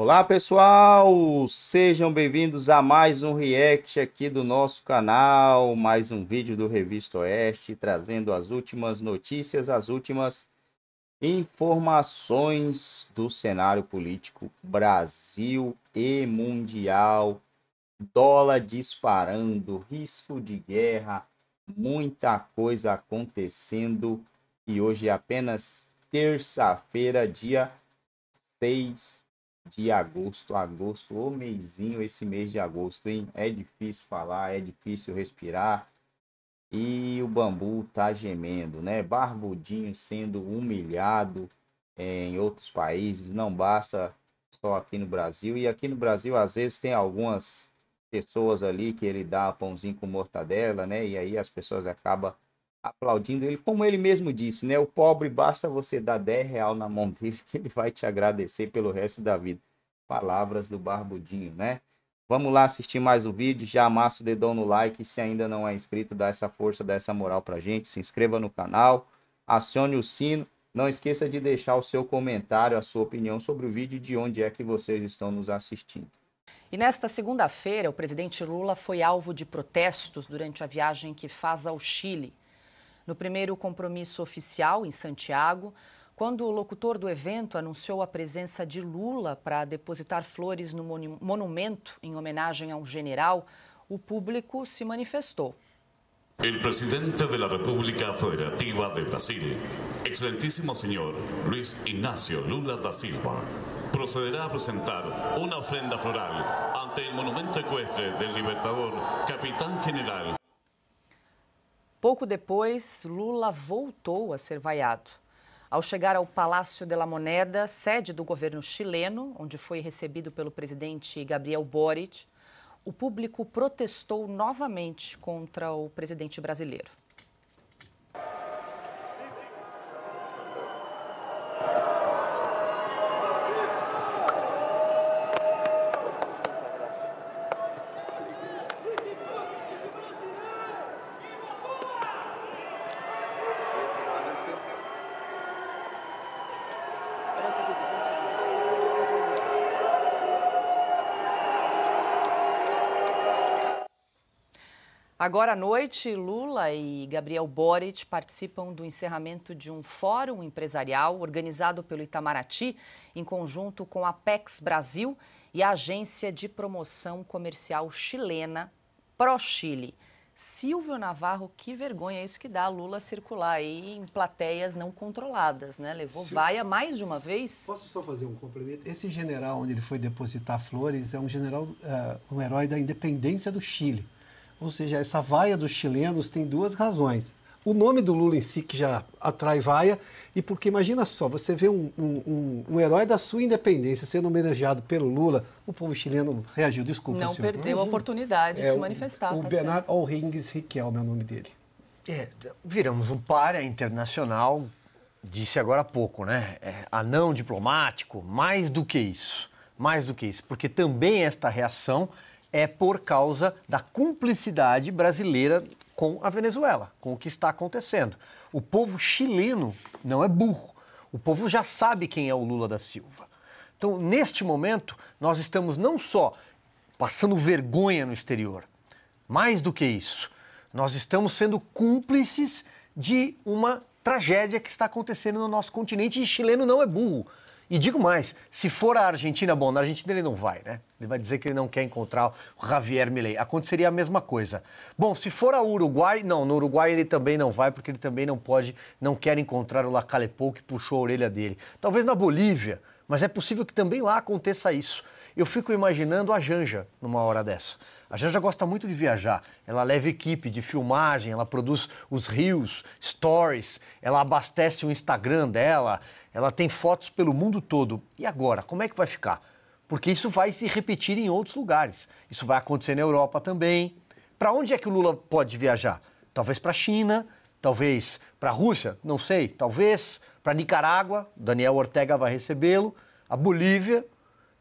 Olá pessoal, sejam bem-vindos a mais um react aqui do nosso canal, mais um vídeo do Revista Oeste, trazendo as últimas notícias, as últimas informações do cenário político Brasil e mundial. Dólar disparando, risco de guerra, muita coisa acontecendo e hoje é apenas terça-feira, dia 6 de agosto. Agosto, o meizinho esse mês de agosto, hein? É difícil falar, é difícil respirar. E o bambu tá gemendo, né? Barbudinho sendo humilhado é, em outros países, não basta só aqui no Brasil. E aqui no Brasil, às vezes, tem algumas pessoas ali que ele dá pãozinho com mortadela, né? E aí as pessoas acabam aplaudindo ele, como ele mesmo disse, né? O pobre basta você dar 10 real na mão dele que ele vai te agradecer pelo resto da vida. Palavras do Barbudinho, né? Vamos lá assistir mais um vídeo, já amassa o dedão no like, se ainda não é inscrito, dá essa força, dá essa moral pra gente, se inscreva no canal, acione o sino, não esqueça de deixar o seu comentário, a sua opinião sobre o vídeo e de onde é que vocês estão nos assistindo. E nesta segunda-feira, o presidente Lula foi alvo de protestos durante a viagem que faz ao Chile no primeiro compromisso oficial em Santiago, quando o locutor do evento anunciou a presença de Lula para depositar flores no monumento em homenagem a um general, o público se manifestou. O presidente da República Federativa de Brasil, excelentíssimo senhor Luiz Inácio Lula da Silva, procederá a apresentar uma ofrenda floral ante o monumento ecuestre del libertador, Capitão general Pouco depois, Lula voltou a ser vaiado. Ao chegar ao Palácio de la Moneda, sede do governo chileno, onde foi recebido pelo presidente Gabriel Boric, o público protestou novamente contra o presidente brasileiro. Agora à noite, Lula e Gabriel Boric participam do encerramento de um fórum empresarial organizado pelo Itamaraty em conjunto com a Pex Brasil e a Agência de Promoção Comercial Chilena ProChile. Silvio Navarro, que vergonha, isso que dá Lula circular aí em plateias não controladas, né? Levou Sil... vaia mais de uma vez. Posso só fazer um complemento? Esse general onde ele foi depositar flores é um general, uh, um herói da independência do Chile. Ou seja, essa vaia dos chilenos tem duas razões. O nome do Lula em si, que já atrai vaia, e porque imagina só, você vê um, um, um herói da sua independência sendo homenageado pelo Lula, o povo chileno reagiu, desculpa. Não senhor. perdeu a oportunidade é, de se manifestar. O, o tá Bernardo Riquelme é o nome dele. É, viramos um para é internacional, disse agora há pouco, né? É, anão diplomático, mais do que isso. Mais do que isso, porque também esta reação é por causa da cumplicidade brasileira com a Venezuela, com o que está acontecendo. O povo chileno não é burro. O povo já sabe quem é o Lula da Silva. Então, neste momento, nós estamos não só passando vergonha no exterior, mais do que isso, nós estamos sendo cúmplices de uma tragédia que está acontecendo no nosso continente e chileno não é burro. E digo mais, se for a Argentina, bom, na Argentina ele não vai, né? Ele vai dizer que ele não quer encontrar o Javier Milei. Aconteceria a mesma coisa. Bom, se for ao Uruguai, não, no Uruguai ele também não vai, porque ele também não pode, não quer encontrar o Lacalepou que puxou a orelha dele. Talvez na Bolívia, mas é possível que também lá aconteça isso. Eu fico imaginando a Janja numa hora dessa. A Janja gosta muito de viajar. Ela leva equipe de filmagem, ela produz os rios, stories, ela abastece o Instagram dela, ela tem fotos pelo mundo todo. E agora, como é que vai ficar? Porque isso vai se repetir em outros lugares. Isso vai acontecer na Europa também. Para onde é que o Lula pode viajar? Talvez para a China, talvez para a Rússia, não sei, talvez para Nicarágua, Daniel Ortega vai recebê-lo. A Bolívia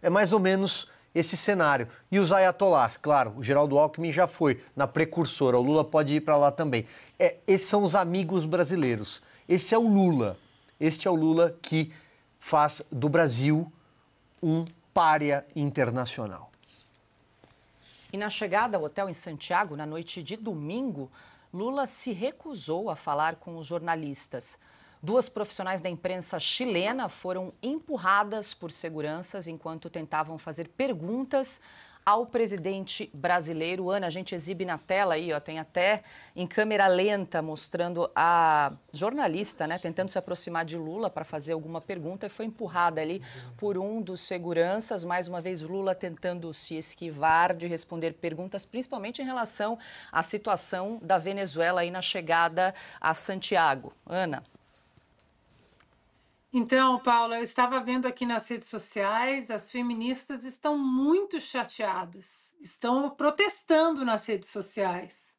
é mais ou menos esse cenário. E os ayatolás, claro, o Geraldo Alckmin já foi na precursora, o Lula pode ir para lá também. É, esses são os amigos brasileiros. Esse é o Lula. Este é o Lula que faz do Brasil um párea internacional. E na chegada ao hotel em Santiago, na noite de domingo, Lula se recusou a falar com os jornalistas. Duas profissionais da imprensa chilena foram empurradas por seguranças enquanto tentavam fazer perguntas ao presidente brasileiro. Ana, a gente exibe na tela aí, ó, tem até em câmera lenta mostrando a jornalista, né, tentando se aproximar de Lula para fazer alguma pergunta e foi empurrada ali por um dos seguranças. Mais uma vez, Lula tentando se esquivar de responder perguntas, principalmente em relação à situação da Venezuela aí na chegada a Santiago. Ana. Então, Paula, eu estava vendo aqui nas redes sociais, as feministas estão muito chateadas, estão protestando nas redes sociais.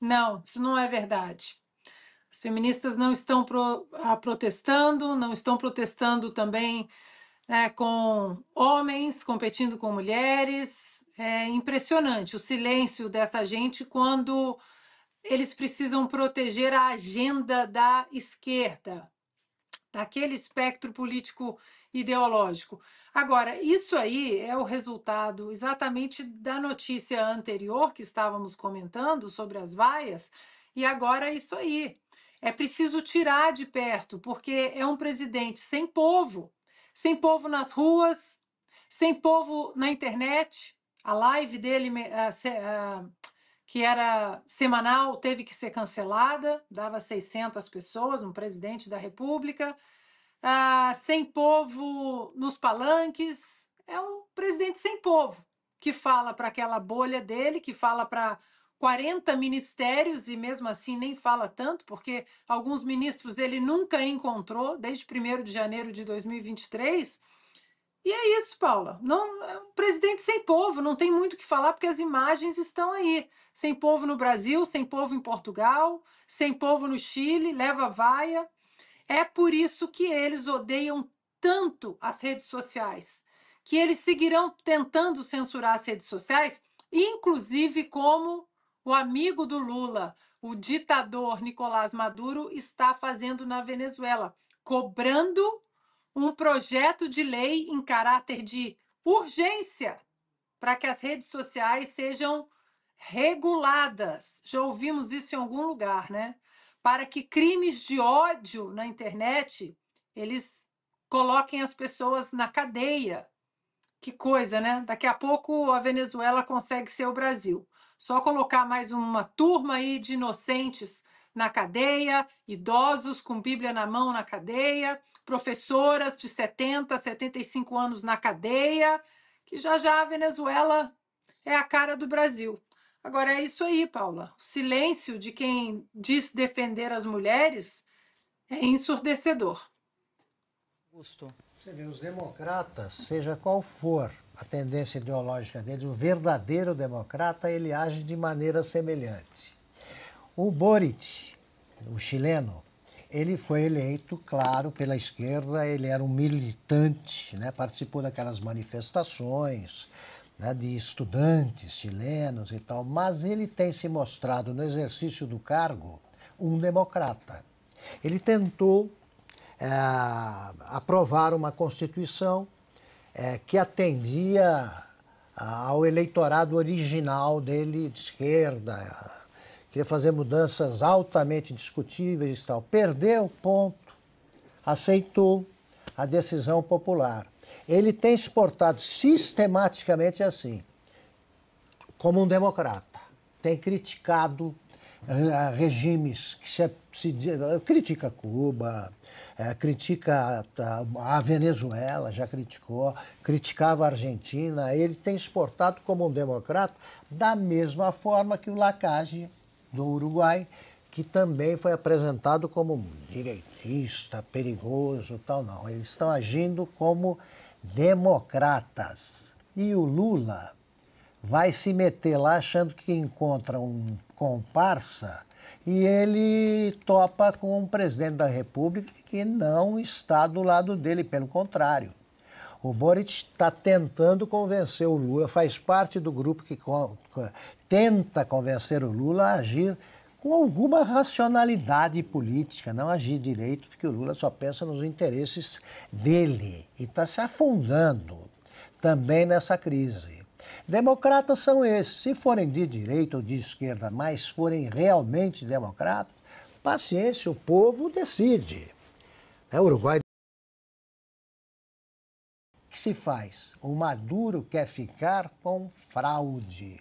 Não, isso não é verdade. As feministas não estão pro, ah, protestando, não estão protestando também né, com homens competindo com mulheres. É impressionante o silêncio dessa gente quando eles precisam proteger a agenda da esquerda daquele espectro político ideológico. Agora, isso aí é o resultado exatamente da notícia anterior que estávamos comentando sobre as vaias, e agora é isso aí. É preciso tirar de perto, porque é um presidente sem povo, sem povo nas ruas, sem povo na internet. A live dele que era semanal, teve que ser cancelada, dava 600 pessoas, um presidente da República, ah, sem povo nos palanques, é um presidente sem povo, que fala para aquela bolha dele, que fala para 40 ministérios e mesmo assim nem fala tanto, porque alguns ministros ele nunca encontrou desde 1 de janeiro de 2023. E é isso, Paula. Não, é presidente sem povo, não tem muito o que falar, porque as imagens estão aí. Sem povo no Brasil, sem povo em Portugal, sem povo no Chile, leva vaia. É por isso que eles odeiam tanto as redes sociais, que eles seguirão tentando censurar as redes sociais, inclusive como o amigo do Lula, o ditador Nicolás Maduro, está fazendo na Venezuela, cobrando um projeto de lei em caráter de urgência para que as redes sociais sejam reguladas. Já ouvimos isso em algum lugar, né? Para que crimes de ódio na internet eles coloquem as pessoas na cadeia. Que coisa, né? Daqui a pouco a Venezuela consegue ser o Brasil. Só colocar mais uma turma aí de inocentes na cadeia, idosos com Bíblia na mão na cadeia, professoras de 70, 75 anos na cadeia, que já já a Venezuela é a cara do Brasil. Agora é isso aí, Paula. O silêncio de quem diz defender as mulheres é ensurdecedor. Augusto. os democratas, seja qual for a tendência ideológica deles, o verdadeiro democrata ele age de maneira semelhante. O Boric, o chileno, ele foi eleito, claro, pela esquerda, ele era um militante, né? participou daquelas manifestações né? de estudantes chilenos e tal, mas ele tem se mostrado, no exercício do cargo, um democrata. Ele tentou é, aprovar uma Constituição é, que atendia ah, ao eleitorado original dele de esquerda, queria fazer mudanças altamente discutíveis e tal. Perdeu o ponto, aceitou a decisão popular. Ele tem se portado sistematicamente assim, como um democrata. Tem criticado uh, regimes que se, se critica Cuba, uh, critica a Venezuela, já criticou, criticava a Argentina. Ele tem se portado como um democrata da mesma forma que o Lacage do Uruguai, que também foi apresentado como direitista, perigoso, tal, não. Eles estão agindo como democratas. E o Lula vai se meter lá achando que encontra um comparsa e ele topa com o presidente da República que não está do lado dele, pelo contrário. O Boric está tentando convencer o Lula, faz parte do grupo que tenta convencer o Lula a agir com alguma racionalidade política, não agir direito, porque o Lula só pensa nos interesses dele e está se afundando também nessa crise. Democratas são esses. Se forem de direita ou de esquerda, mas forem realmente democratas, paciência, o povo decide. O é, Uruguai que se faz? O Maduro quer ficar com fraude.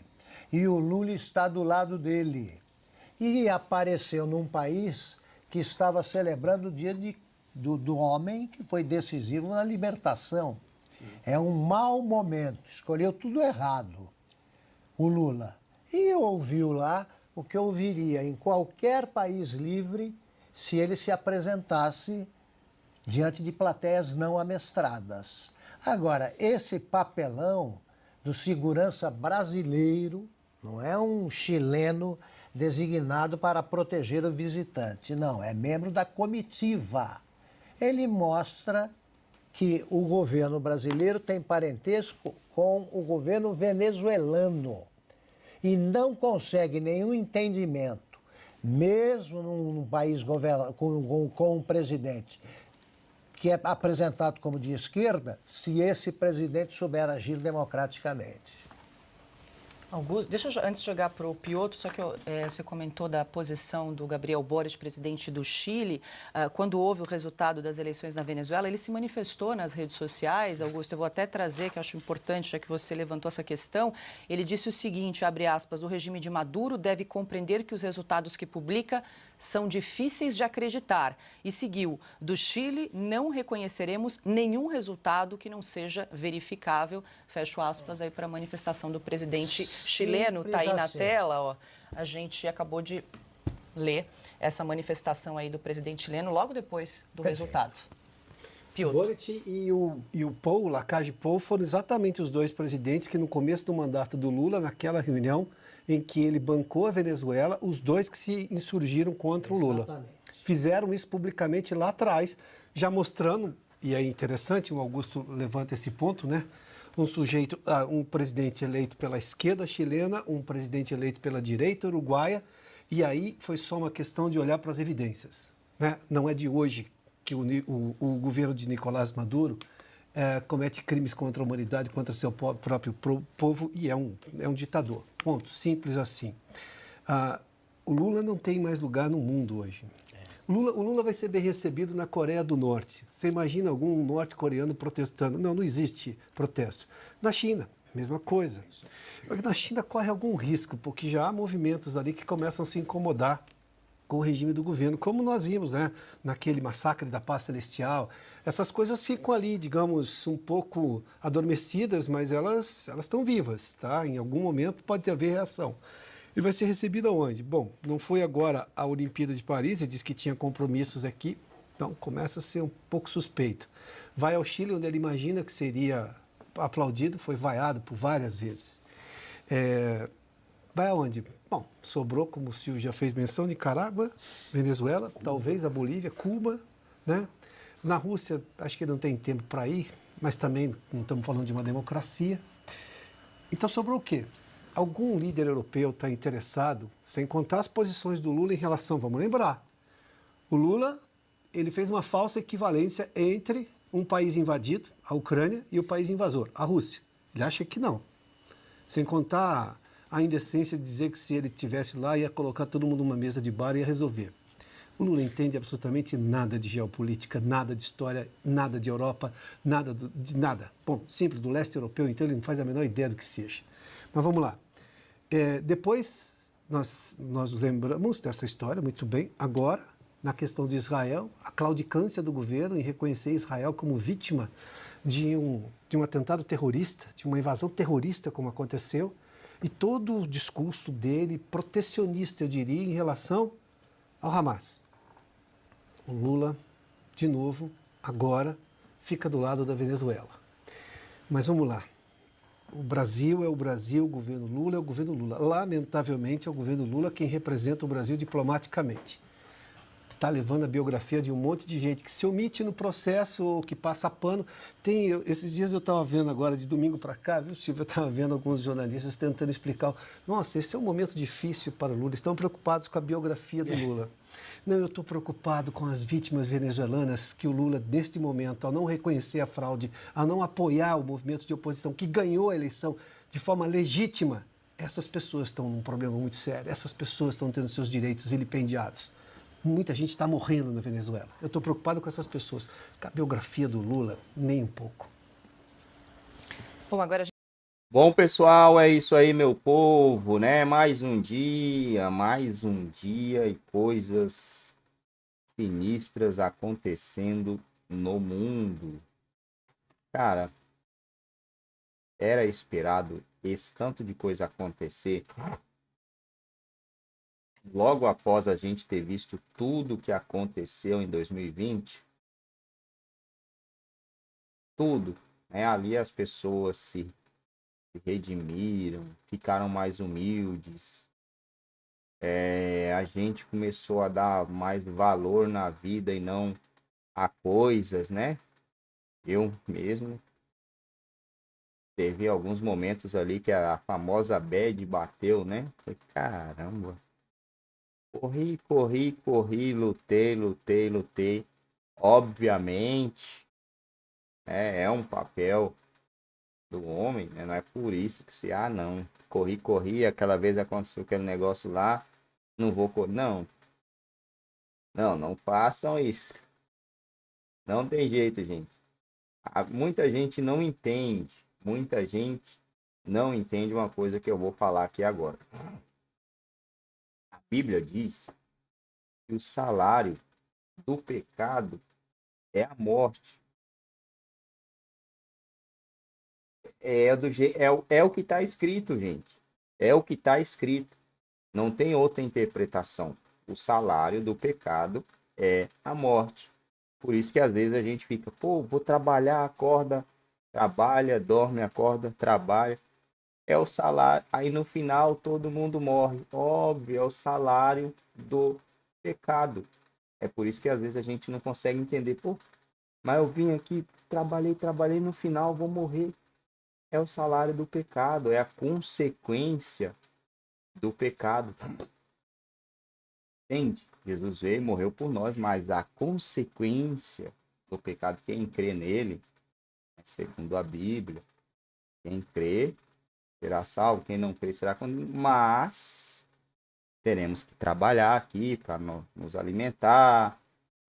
E o Lula está do lado dele. E apareceu num país que estava celebrando o dia de, do, do homem que foi decisivo na libertação. Sim. É um mau momento, escolheu tudo errado, o Lula. E ouviu lá o que ouviria em qualquer país livre se ele se apresentasse diante de plateias não amestradas. Agora, esse papelão do segurança brasileiro, não é um chileno designado para proteger o visitante, não, é membro da comitiva. Ele mostra que o governo brasileiro tem parentesco com o governo venezuelano e não consegue nenhum entendimento, mesmo num país com, com um presidente que é apresentado como de esquerda, se esse presidente souber agir democraticamente. Augusto, deixa eu antes jogar para o Piotr, só que eu, é, você comentou da posição do Gabriel Boric, presidente do Chile. Ah, quando houve o resultado das eleições na Venezuela, ele se manifestou nas redes sociais. Augusto, eu vou até trazer, que eu acho importante, já que você levantou essa questão. Ele disse o seguinte, abre aspas, o regime de Maduro deve compreender que os resultados que publica são difíceis de acreditar. E seguiu, do Chile não reconheceremos nenhum resultado que não seja verificável. Fecho aspas aí para a manifestação do presidente chileno, está aí na tela, ó. A gente acabou de ler essa manifestação aí do presidente chileno logo depois do resultado. Piotr. Boric e o, e o Paul, Lacage Paul, foram exatamente os dois presidentes que no começo do mandato do Lula, naquela reunião em que ele bancou a Venezuela, os dois que se insurgiram contra exatamente. o Lula. Fizeram isso publicamente lá atrás, já mostrando, e é interessante, o Augusto levanta esse ponto, né? um sujeito, ah, um presidente eleito pela esquerda chilena, um presidente eleito pela direita uruguaia, e aí foi só uma questão de olhar para as evidências. Né? Não é de hoje que o, o, o governo de Nicolás Maduro eh, comete crimes contra a humanidade, contra seu próprio povo e é um, é um ditador. Ponto. Simples assim. Ah, o Lula não tem mais lugar no mundo hoje. Lula, o Lula vai ser bem recebido na Coreia do Norte. Você imagina algum norte-coreano protestando? Não, não existe protesto. Na China, mesma coisa. Na China corre algum risco, porque já há movimentos ali que começam a se incomodar com o regime do governo, como nós vimos, né, naquele massacre da paz celestial. Essas coisas ficam ali, digamos, um pouco adormecidas, mas elas elas estão vivas, tá? Em algum momento pode haver reação. E vai ser recebido aonde? Bom, não foi agora a Olimpíada de Paris, ele disse que tinha compromissos aqui, então começa a ser um pouco suspeito. Vai ao Chile, onde ele imagina que seria aplaudido, foi vaiado por várias vezes. É... Vai aonde? Bom, sobrou, como o Silvio já fez menção, Nicarágua, Venezuela, Cuba. talvez a Bolívia, Cuba, né? Na Rússia, acho que não tem tempo para ir, mas também não estamos falando de uma democracia. Então sobrou o quê? algum líder europeu está interessado, sem contar as posições do Lula em relação, vamos lembrar, o Lula ele fez uma falsa equivalência entre um país invadido, a Ucrânia, e o país invasor, a Rússia. Ele acha que não. Sem contar a indecência de dizer que se ele tivesse lá ia colocar todo mundo numa mesa de bar e ia resolver. O Lula entende absolutamente nada de geopolítica, nada de história, nada de Europa, nada do, de nada. Bom, simples, do leste europeu, então ele não faz a menor ideia do que seja. Mas vamos lá. É, depois, nós, nós lembramos dessa história muito bem. Agora, na questão de Israel, a claudicância do governo em reconhecer Israel como vítima de um, de um atentado terrorista, de uma invasão terrorista, como aconteceu, e todo o discurso dele, protecionista, eu diria, em relação ao Hamas. O Lula, de novo, agora, fica do lado da Venezuela. Mas vamos lá o Brasil é o Brasil, o governo Lula é o governo Lula. Lamentavelmente, é o governo Lula quem representa o Brasil diplomaticamente. Está levando a biografia de um monte de gente que se omite no processo ou que passa pano. Tem, esses dias eu estava vendo agora, de domingo para cá, viu, Silvio? Eu estava vendo alguns jornalistas tentando explicar. Nossa, esse é um momento difícil para o Lula. Estão preocupados com a biografia do é. Lula. Não, eu estou preocupado com as vítimas venezuelanas que o Lula, neste momento, ao não reconhecer a fraude, ao não apoiar o movimento de oposição que ganhou a eleição de forma legítima, essas pessoas estão num problema muito sério, essas pessoas estão tendo seus direitos vilipendiados. Muita gente está morrendo na Venezuela. Eu estou preocupado com essas pessoas. A biografia do Lula, nem um pouco. Bom, agora a gente... Bom, pessoal, é isso aí, meu povo, né? Mais um dia, mais um dia e coisas sinistras acontecendo no mundo. Cara, era esperado esse tanto de coisa acontecer logo após a gente ter visto tudo que aconteceu em 2020. Tudo, né? Ali as pessoas se redimiram, ficaram mais humildes. É, a gente começou a dar mais valor na vida e não a coisas, né? Eu mesmo teve alguns momentos ali que a famosa bad bateu, né? Falei, caramba. Corri, corri, corri, lutei, lutei, lutei. Obviamente, é, é um papel do homem, né? não é por isso que se, ah, não, corri, corri, aquela vez aconteceu aquele negócio lá, não vou correr. Não. Não, não façam isso. Não tem jeito, gente. Muita gente não entende. Muita gente não entende uma coisa que eu vou falar aqui agora. A Bíblia diz que o salário do pecado é a morte. é, do, é, é o que está escrito, gente. É o que está escrito. Não tem outra interpretação. O salário do pecado é a morte. Por isso que às vezes a gente fica, pô, vou trabalhar, acorda, trabalha, dorme, acorda, trabalha. É o salário. Aí no final todo mundo morre. Óbvio, é o salário do pecado. É por isso que às vezes a gente não consegue entender, pô, mas eu vim aqui, trabalhei, trabalhei, no final vou morrer é o salário do pecado, é a consequência do pecado. Entende? Jesus veio e morreu por nós, mas a consequência do pecado, quem crê nele, né, segundo a Bíblia, quem crê será salvo, quem não crê será condenado, mas teremos que trabalhar aqui para nos alimentar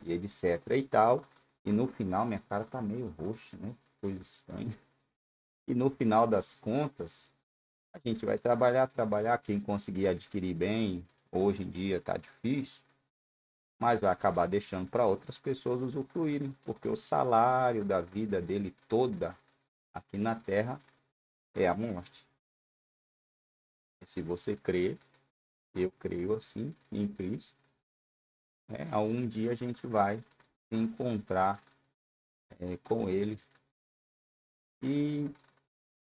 e etc e tal. E no final minha cara está meio roxa, né? Coisa estranha. E no final das contas, a gente vai trabalhar, trabalhar. Quem conseguir adquirir bem, hoje em dia está difícil, mas vai acabar deixando para outras pessoas usufruírem, porque o salário da vida dele toda aqui na Terra é a morte. E se você crê, eu creio assim em Cristo, né? um dia a gente vai se encontrar é, com Ele. E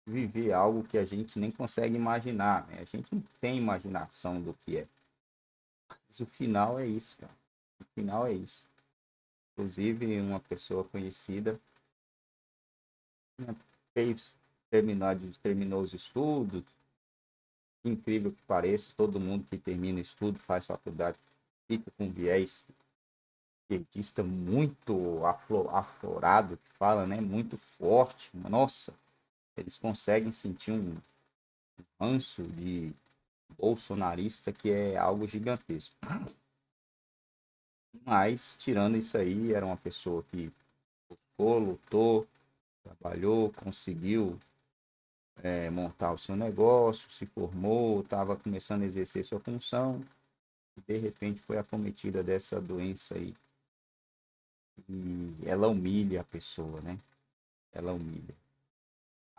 viver algo que a gente nem consegue imaginar, né? A gente não tem imaginação do que é. Mas o final é isso, cara. O final é isso. Inclusive, uma pessoa conhecida né, fez terminar terminou os estudos. Incrível que pareça, todo mundo que termina estudo, faz faculdade, fica com viés esquerdista muito aflorado, que fala, né? Muito forte. Nossa, eles conseguem sentir um ranço de bolsonarista que é algo gigantesco. Mas, tirando isso aí, era uma pessoa que lutou, lutou trabalhou, conseguiu é, montar o seu negócio, se formou, estava começando a exercer sua função, e de repente foi acometida dessa doença aí. E ela humilha a pessoa, né? Ela humilha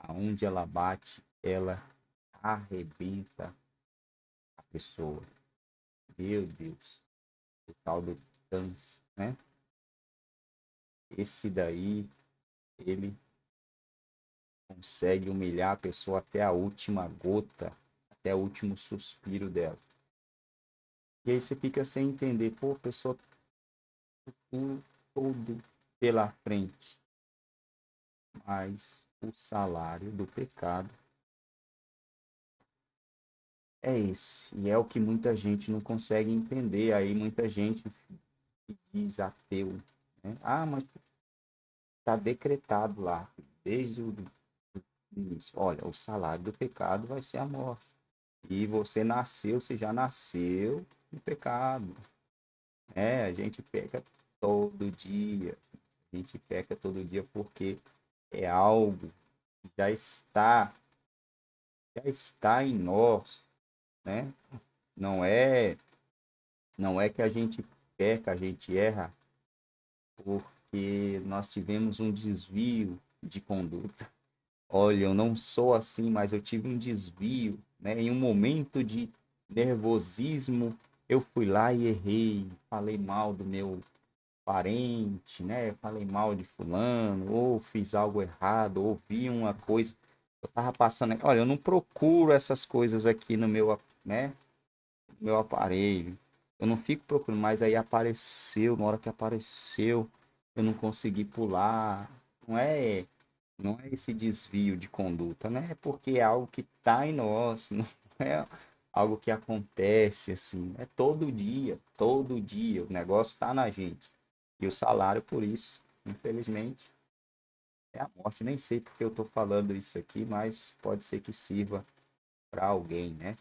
aonde ela bate, ela arrebenta a pessoa. Meu Deus, o tal do dance né? Esse daí, ele consegue humilhar a pessoa até a última gota, até o último suspiro dela. E aí você fica sem entender, pô, a pessoa tudo tá pela frente. Mas o salário do pecado é esse. E é o que muita gente não consegue entender. Aí muita gente diz ateu. Né? Ah, mas está decretado lá, desde o início. Olha, o salário do pecado vai ser a morte. E você nasceu, você já nasceu no pecado. É, a gente peca todo dia. A gente peca todo dia porque é algo que já está já está em nós, né? Não é não é que a gente peca, a gente erra porque nós tivemos um desvio de conduta. Olha, eu não sou assim, mas eu tive um desvio, né? Em um momento de nervosismo, eu fui lá e errei, falei mal do meu parente, né? Falei mal de fulano, ou fiz algo errado, ou vi uma coisa. Eu tava passando. Olha, eu não procuro essas coisas aqui no meu, né? No meu aparelho. Eu não fico procurando, mas aí apareceu, na hora que apareceu, eu não consegui pular. Não é, não é esse desvio de conduta, né? É porque é algo que tá em nós, não é algo que acontece assim, é todo dia, todo dia, o negócio tá na gente. E o salário por isso, infelizmente, é a morte. Nem sei porque eu estou falando isso aqui, mas pode ser que sirva para alguém, né?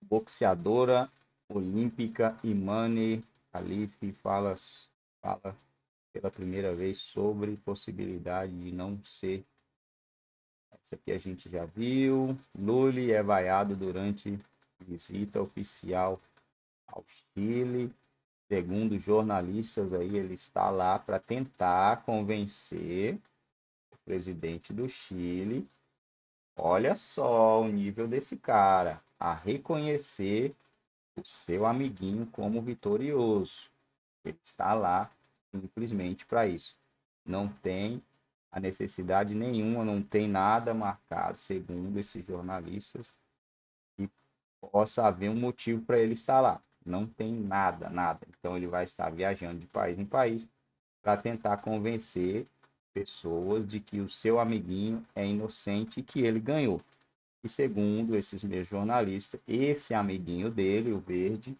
Boxeadora olímpica imani Khalife fala, fala pela primeira vez sobre possibilidade de não ser. Essa aqui a gente já viu. Lully é vaiado durante visita oficial ao Chile segundo jornalistas aí, ele está lá para tentar convencer o presidente do Chile. Olha só o nível desse cara a reconhecer o seu amiguinho como vitorioso. Ele está lá simplesmente para isso. Não tem a necessidade nenhuma, não tem nada marcado, segundo esses jornalistas, que possa haver um motivo para ele estar lá não tem nada, nada. Então ele vai estar viajando de país em país para tentar convencer pessoas de que o seu amiguinho é inocente e que ele ganhou. E segundo esses meus jornalistas, esse amiguinho dele, o verde,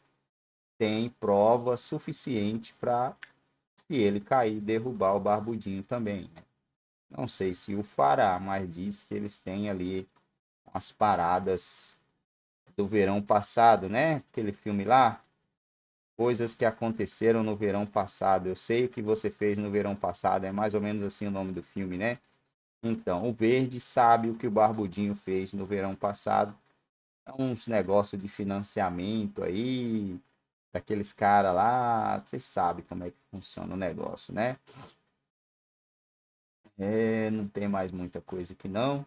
tem prova suficiente para se ele cair, derrubar o barbudinho também. Né? Não sei se o fará, mas diz que eles têm ali as paradas do verão passado, né? Aquele filme lá. Coisas que aconteceram no verão passado. Eu sei o que você fez no verão passado. É mais ou menos assim o nome do filme, né? Então, o verde sabe o que o Barbudinho fez no verão passado. É uns negócios de financiamento aí, daqueles caras lá. Vocês sabem como é que funciona o negócio, né? É, não tem mais muita coisa aqui não.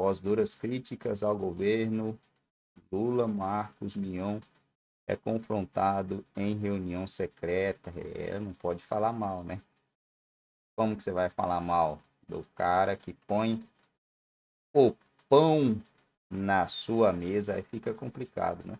Após duras críticas ao governo, Lula Marcos Mion é confrontado em reunião secreta. É, não pode falar mal, né? Como que você vai falar mal do cara que põe o pão na sua mesa? Aí fica complicado, né?